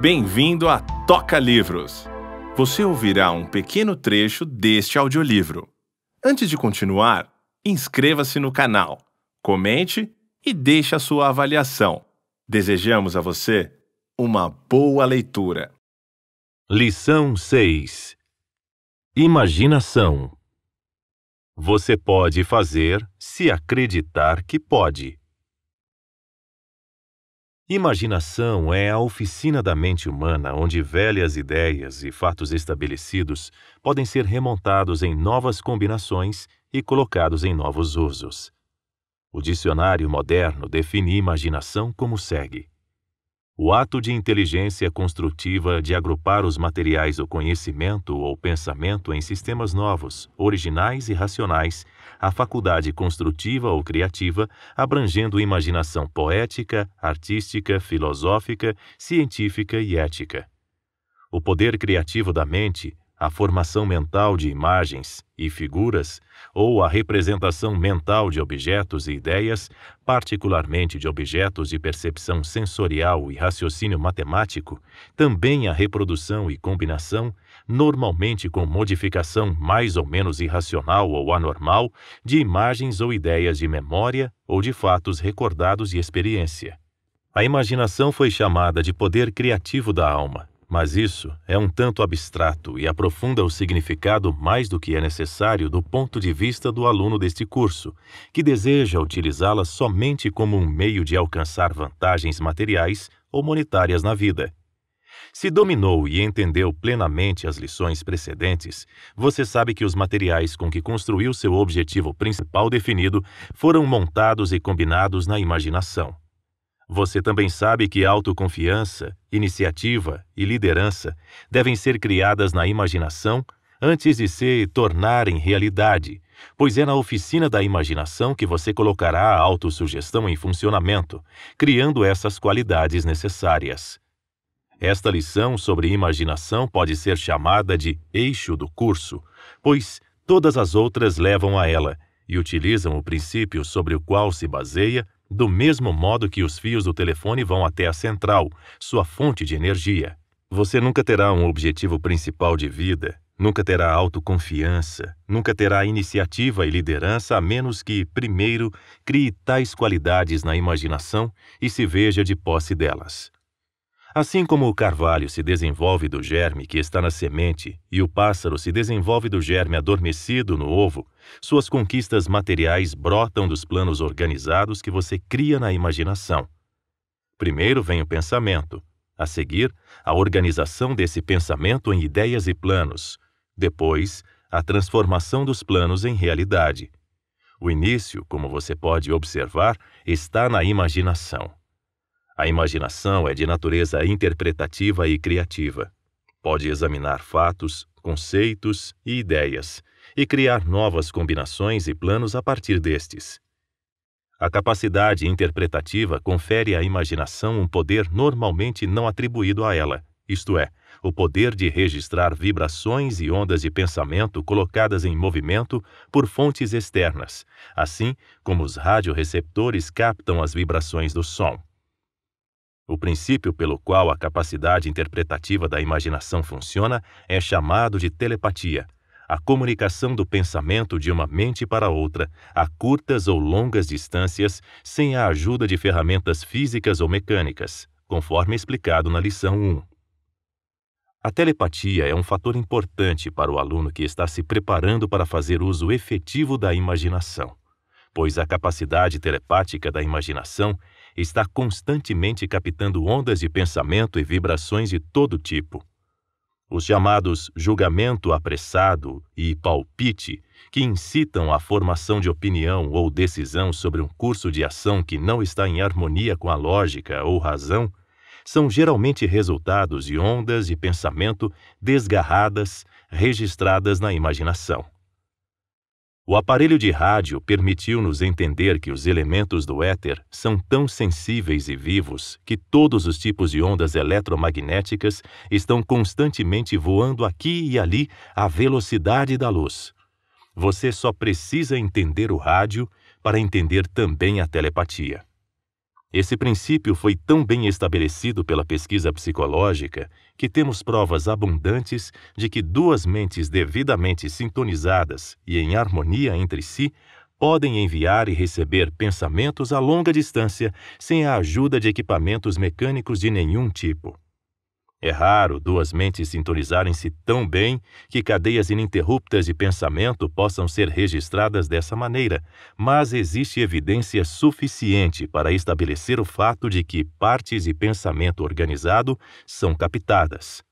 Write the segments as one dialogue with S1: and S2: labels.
S1: Bem-vindo a Toca Livros! Você ouvirá um pequeno trecho deste audiolivro. Antes de continuar, inscreva-se no canal, comente e deixe a sua avaliação. Desejamos a você uma boa leitura. Lição 6 Imaginação Você pode fazer se acreditar que pode. Imaginação é a oficina da mente humana onde velhas ideias e fatos estabelecidos podem ser remontados em novas combinações e colocados em novos usos. O dicionário moderno define imaginação como segue: o ato de inteligência construtiva de agrupar os materiais do conhecimento ou pensamento em sistemas novos, originais e racionais, a faculdade construtiva ou criativa, abrangendo imaginação poética, artística, filosófica, científica e ética. O poder criativo da mente a formação mental de imagens e figuras, ou a representação mental de objetos e ideias, particularmente de objetos de percepção sensorial e raciocínio matemático, também a reprodução e combinação, normalmente com modificação mais ou menos irracional ou anormal, de imagens ou ideias de memória ou de fatos recordados e experiência. A imaginação foi chamada de poder criativo da alma mas isso é um tanto abstrato e aprofunda o significado mais do que é necessário do ponto de vista do aluno deste curso, que deseja utilizá-la somente como um meio de alcançar vantagens materiais ou monetárias na vida. Se dominou e entendeu plenamente as lições precedentes, você sabe que os materiais com que construiu seu objetivo principal definido foram montados e combinados na imaginação. Você também sabe que autoconfiança, iniciativa e liderança devem ser criadas na imaginação antes de se tornarem realidade, pois é na oficina da imaginação que você colocará a autossugestão em funcionamento, criando essas qualidades necessárias. Esta lição sobre imaginação pode ser chamada de eixo do curso, pois todas as outras levam a ela e utilizam o princípio sobre o qual se baseia do mesmo modo que os fios do telefone vão até a central, sua fonte de energia. Você nunca terá um objetivo principal de vida, nunca terá autoconfiança, nunca terá iniciativa e liderança a menos que, primeiro, crie tais qualidades na imaginação e se veja de posse delas. Assim como o carvalho se desenvolve do germe que está na semente e o pássaro se desenvolve do germe adormecido no ovo, suas conquistas materiais brotam dos planos organizados que você cria na imaginação. Primeiro vem o pensamento, a seguir, a organização desse pensamento em ideias e planos, depois, a transformação dos planos em realidade. O início, como você pode observar, está na imaginação. A imaginação é de natureza interpretativa e criativa. Pode examinar fatos, conceitos e ideias e criar novas combinações e planos a partir destes. A capacidade interpretativa confere à imaginação um poder normalmente não atribuído a ela, isto é, o poder de registrar vibrações e ondas de pensamento colocadas em movimento por fontes externas, assim como os radioreceptores captam as vibrações do som. O princípio pelo qual a capacidade interpretativa da imaginação funciona é chamado de telepatia, a comunicação do pensamento de uma mente para outra, a curtas ou longas distâncias, sem a ajuda de ferramentas físicas ou mecânicas, conforme explicado na lição 1. A telepatia é um fator importante para o aluno que está se preparando para fazer uso efetivo da imaginação, pois a capacidade telepática da imaginação está constantemente captando ondas de pensamento e vibrações de todo tipo. Os chamados julgamento apressado e palpite, que incitam à formação de opinião ou decisão sobre um curso de ação que não está em harmonia com a lógica ou razão, são geralmente resultados de ondas de pensamento desgarradas registradas na imaginação. O aparelho de rádio permitiu-nos entender que os elementos do éter são tão sensíveis e vivos que todos os tipos de ondas eletromagnéticas estão constantemente voando aqui e ali à velocidade da luz. Você só precisa entender o rádio para entender também a telepatia. Esse princípio foi tão bem estabelecido pela pesquisa psicológica que temos provas abundantes de que duas mentes devidamente sintonizadas e em harmonia entre si podem enviar e receber pensamentos a longa distância sem a ajuda de equipamentos mecânicos de nenhum tipo. É raro duas mentes sintonizarem-se tão bem que cadeias ininterruptas de pensamento possam ser registradas dessa maneira, mas existe evidência suficiente para estabelecer o fato de que partes de pensamento organizado são captadas.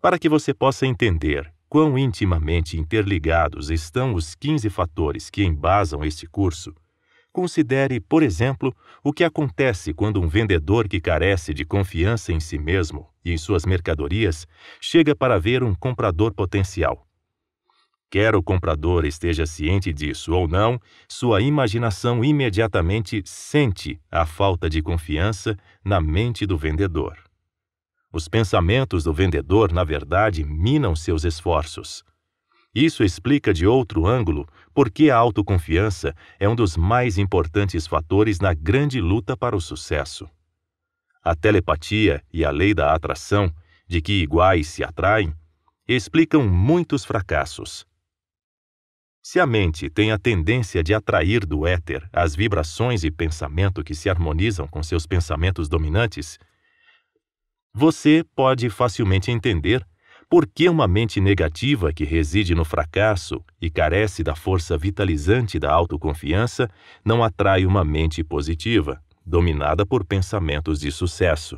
S1: Para que você possa entender quão intimamente interligados estão os 15 fatores que embasam este curso, Considere, por exemplo, o que acontece quando um vendedor que carece de confiança em si mesmo e em suas mercadorias chega para ver um comprador potencial. Quer o comprador esteja ciente disso ou não, sua imaginação imediatamente sente a falta de confiança na mente do vendedor. Os pensamentos do vendedor, na verdade, minam seus esforços. Isso explica de outro ângulo por que a autoconfiança é um dos mais importantes fatores na grande luta para o sucesso. A telepatia e a lei da atração, de que iguais se atraem, explicam muitos fracassos. Se a mente tem a tendência de atrair do éter as vibrações e pensamento que se harmonizam com seus pensamentos dominantes, você pode facilmente entender por que uma mente negativa que reside no fracasso e carece da força vitalizante da autoconfiança não atrai uma mente positiva, dominada por pensamentos de sucesso.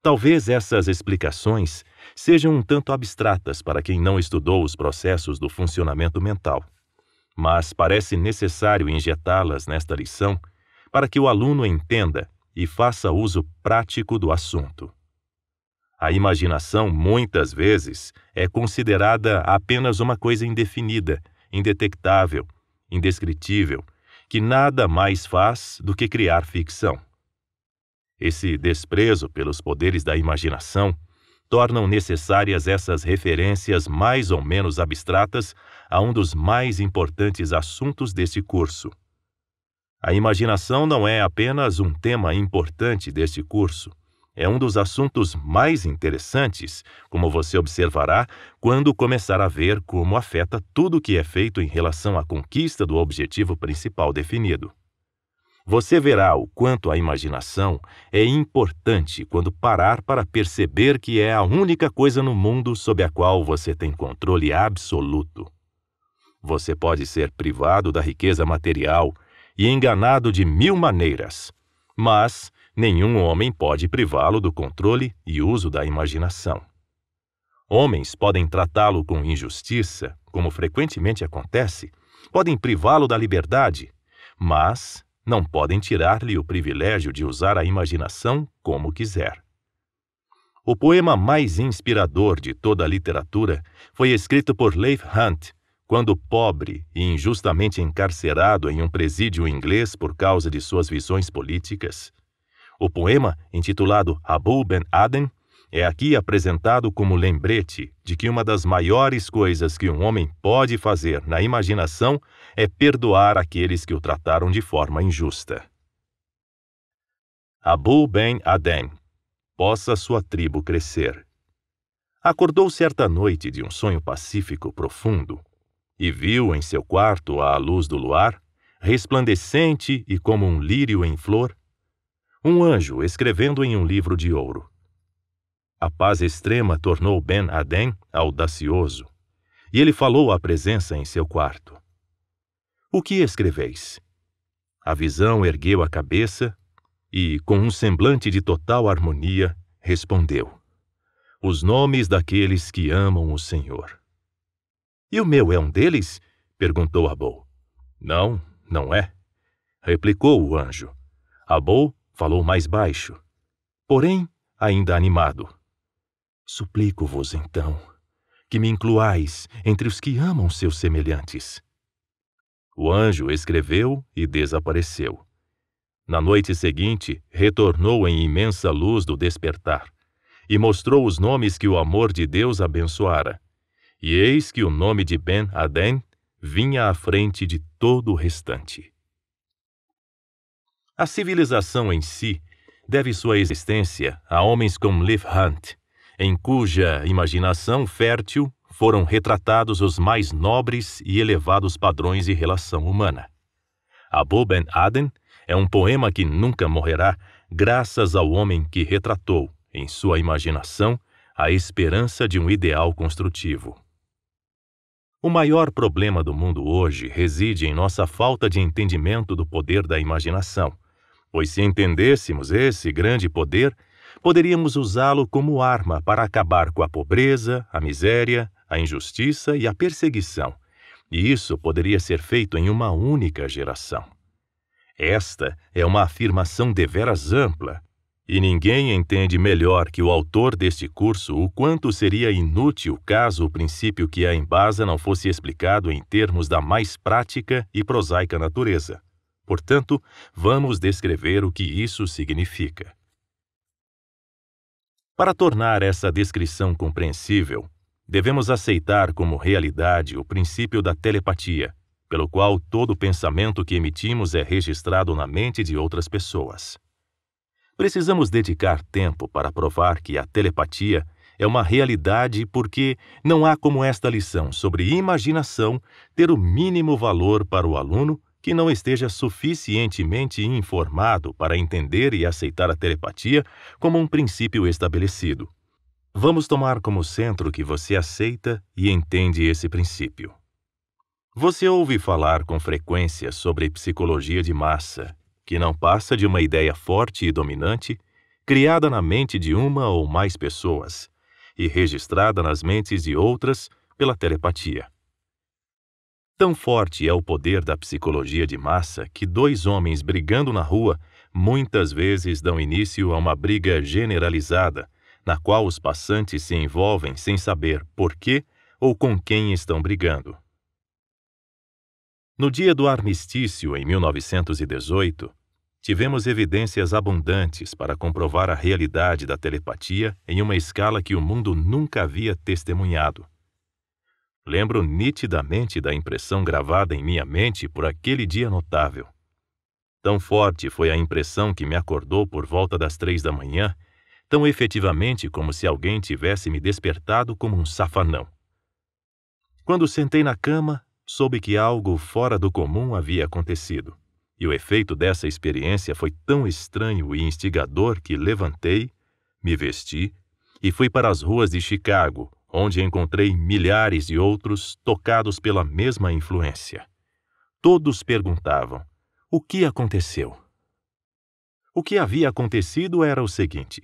S1: Talvez essas explicações sejam um tanto abstratas para quem não estudou os processos do funcionamento mental, mas parece necessário injetá-las nesta lição para que o aluno entenda e faça uso prático do assunto. A imaginação, muitas vezes, é considerada apenas uma coisa indefinida, indetectável, indescritível, que nada mais faz do que criar ficção. Esse desprezo pelos poderes da imaginação tornam necessárias essas referências mais ou menos abstratas a um dos mais importantes assuntos desse curso. A imaginação não é apenas um tema importante deste curso, é um dos assuntos mais interessantes, como você observará quando começar a ver como afeta tudo o que é feito em relação à conquista do objetivo principal definido. Você verá o quanto a imaginação é importante quando parar para perceber que é a única coisa no mundo sobre a qual você tem controle absoluto. Você pode ser privado da riqueza material e enganado de mil maneiras, mas nenhum homem pode privá-lo do controle e uso da imaginação. Homens podem tratá-lo com injustiça, como frequentemente acontece, podem privá-lo da liberdade, mas não podem tirar-lhe o privilégio de usar a imaginação como quiser. O poema mais inspirador de toda a literatura foi escrito por Leif Hunt, quando pobre e injustamente encarcerado em um presídio inglês por causa de suas visões políticas, o poema, intitulado Abu Ben Aden, é aqui apresentado como lembrete de que uma das maiores coisas que um homem pode fazer na imaginação é perdoar aqueles que o trataram de forma injusta. Abu Ben Aden, possa sua tribo crescer. Acordou certa noite de um sonho pacífico profundo e viu em seu quarto, à luz do luar, resplandecente e como um lírio em flor, um anjo escrevendo em um livro de ouro. A paz extrema tornou Ben Adem audacioso, e ele falou à presença em seu quarto. O que escreveis? A visão ergueu a cabeça e, com um semblante de total harmonia, respondeu: Os nomes daqueles que amam o Senhor. E o meu é um deles? perguntou Abou. Não, não é, replicou o anjo. Abou Falou mais baixo, porém ainda animado. Suplico-vos, então, que me incluais entre os que amam seus semelhantes. O anjo escreveu e desapareceu. Na noite seguinte, retornou em imensa luz do despertar e mostrou os nomes que o amor de Deus abençoara. E eis que o nome de Ben Aden vinha à frente de todo o restante. A civilização em si deve sua existência a homens como Leif Hunt, em cuja imaginação fértil foram retratados os mais nobres e elevados padrões de relação humana. A Ben Aden é um poema que nunca morrerá graças ao homem que retratou, em sua imaginação, a esperança de um ideal construtivo. O maior problema do mundo hoje reside em nossa falta de entendimento do poder da imaginação, pois se entendêssemos esse grande poder, poderíamos usá-lo como arma para acabar com a pobreza, a miséria, a injustiça e a perseguição, e isso poderia ser feito em uma única geração. Esta é uma afirmação deveras ampla, e ninguém entende melhor que o autor deste curso o quanto seria inútil caso o princípio que a embasa não fosse explicado em termos da mais prática e prosaica natureza. Portanto, vamos descrever o que isso significa. Para tornar essa descrição compreensível, devemos aceitar como realidade o princípio da telepatia, pelo qual todo pensamento que emitimos é registrado na mente de outras pessoas. Precisamos dedicar tempo para provar que a telepatia é uma realidade porque não há como esta lição sobre imaginação ter o mínimo valor para o aluno que não esteja suficientemente informado para entender e aceitar a telepatia como um princípio estabelecido. Vamos tomar como centro que você aceita e entende esse princípio. Você ouve falar com frequência sobre psicologia de massa que não passa de uma ideia forte e dominante, criada na mente de uma ou mais pessoas e registrada nas mentes de outras pela telepatia. Tão forte é o poder da psicologia de massa que dois homens brigando na rua muitas vezes dão início a uma briga generalizada, na qual os passantes se envolvem sem saber por que ou com quem estão brigando. No dia do armistício, em 1918, tivemos evidências abundantes para comprovar a realidade da telepatia em uma escala que o mundo nunca havia testemunhado. Lembro nitidamente da impressão gravada em minha mente por aquele dia notável. Tão forte foi a impressão que me acordou por volta das três da manhã, tão efetivamente como se alguém tivesse me despertado como um safanão. Quando sentei na cama, soube que algo fora do comum havia acontecido. E o efeito dessa experiência foi tão estranho e instigador que levantei, me vesti e fui para as ruas de Chicago, onde encontrei milhares de outros tocados pela mesma influência. Todos perguntavam: o que aconteceu? O que havia acontecido era o seguinte: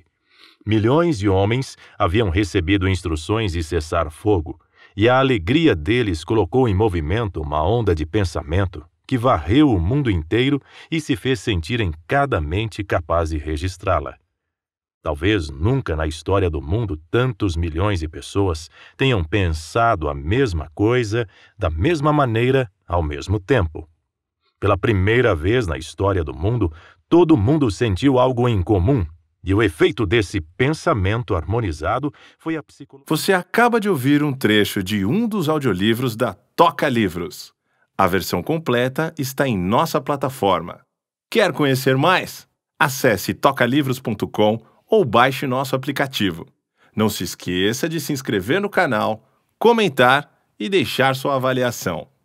S1: milhões de homens haviam recebido instruções de cessar fogo e a alegria deles colocou em movimento uma onda de pensamento que varreu o mundo inteiro e se fez sentir em cada mente capaz de registrá-la. Talvez nunca na história do mundo tantos milhões de pessoas tenham pensado a mesma coisa, da mesma maneira, ao mesmo tempo. Pela primeira vez na história do mundo, todo mundo sentiu algo em comum e o efeito desse pensamento harmonizado foi a psicologia. Você acaba de ouvir um trecho de um dos audiolivros da Toca Livros. A versão completa está em nossa plataforma. Quer conhecer mais? Acesse tocalivros.com ou baixe nosso aplicativo. Não se esqueça de se inscrever no canal, comentar e deixar sua avaliação.